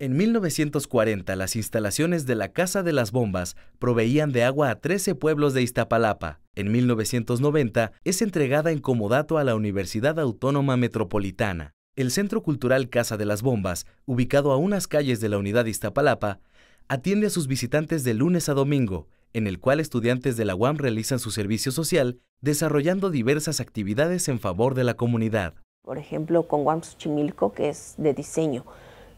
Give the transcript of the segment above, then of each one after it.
En 1940, las instalaciones de la Casa de las Bombas proveían de agua a 13 pueblos de Iztapalapa. En 1990, es entregada en comodato a la Universidad Autónoma Metropolitana. El Centro Cultural Casa de las Bombas, ubicado a unas calles de la unidad Iztapalapa, atiende a sus visitantes de lunes a domingo, en el cual estudiantes de la UAM realizan su servicio social, desarrollando diversas actividades en favor de la comunidad. Por ejemplo, con UAM Xochimilco, que es de diseño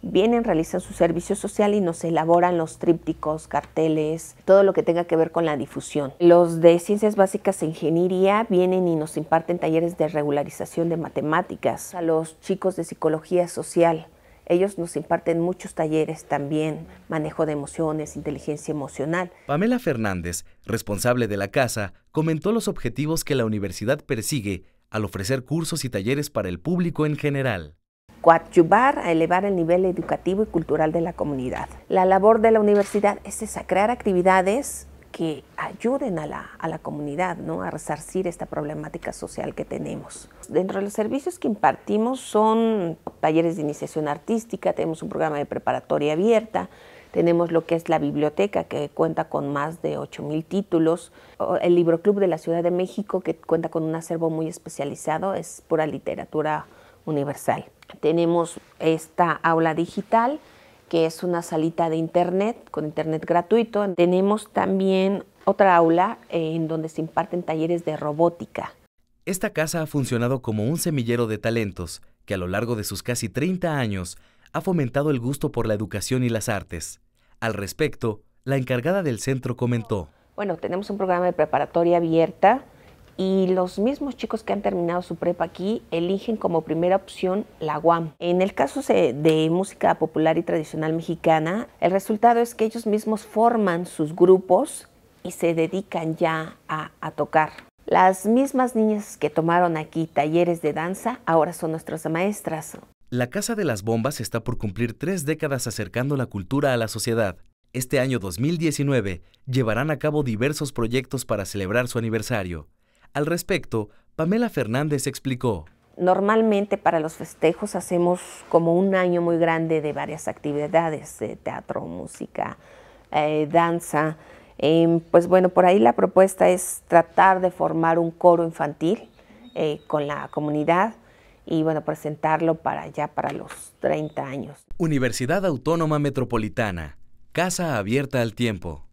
vienen, realizan su servicio social y nos elaboran los trípticos, carteles, todo lo que tenga que ver con la difusión. Los de ciencias básicas e ingeniería vienen y nos imparten talleres de regularización de matemáticas. A los chicos de psicología social ellos nos imparten muchos talleres también, manejo de emociones, inteligencia emocional. Pamela Fernández, responsable de la casa, comentó los objetivos que la universidad persigue al ofrecer cursos y talleres para el público en general coadyuvar a elevar el nivel educativo y cultural de la comunidad. La labor de la universidad es esa, crear actividades que ayuden a la, comunidad ¿no? a resarcir esta problemática social que tenemos. Dentro de los servicios que impartimos son talleres de iniciación artística, tenemos un programa de preparatoria abierta, tenemos lo que es la biblioteca que cuenta con más de 8.000 títulos, el Libro Club de la Ciudad de México que cuenta con un acervo muy especializado, es pura literatura universal. Tenemos esta aula digital, que es una salita de internet, con internet gratuito. Tenemos también otra aula eh, en donde se imparten talleres de robótica. Esta casa ha funcionado como un semillero de talentos que a lo largo de sus casi 30 años ha fomentado el gusto por la educación y las artes. Al respecto, la encargada del centro comentó. Bueno, tenemos un programa de preparatoria abierta y los mismos chicos que han terminado su prepa aquí eligen como primera opción la UAM. En el caso de música popular y tradicional mexicana, el resultado es que ellos mismos forman sus grupos y se dedican ya a, a tocar. Las mismas niñas que tomaron aquí talleres de danza ahora son nuestras maestras. La Casa de las Bombas está por cumplir tres décadas acercando la cultura a la sociedad este año 2019 llevarán a cabo diversos proyectos para celebrar su aniversario. Al respecto, Pamela Fernández explicó. Normalmente para los festejos hacemos como un año muy grande de varias actividades, de teatro, música, eh, danza. Em, pues bueno, por ahí la propuesta es tratar de formar un coro infantil eh, con la comunidad y bueno, presentarlo para ya para los 30 años. Universidad Autónoma Metropolitana, Casa Abierta al Tiempo.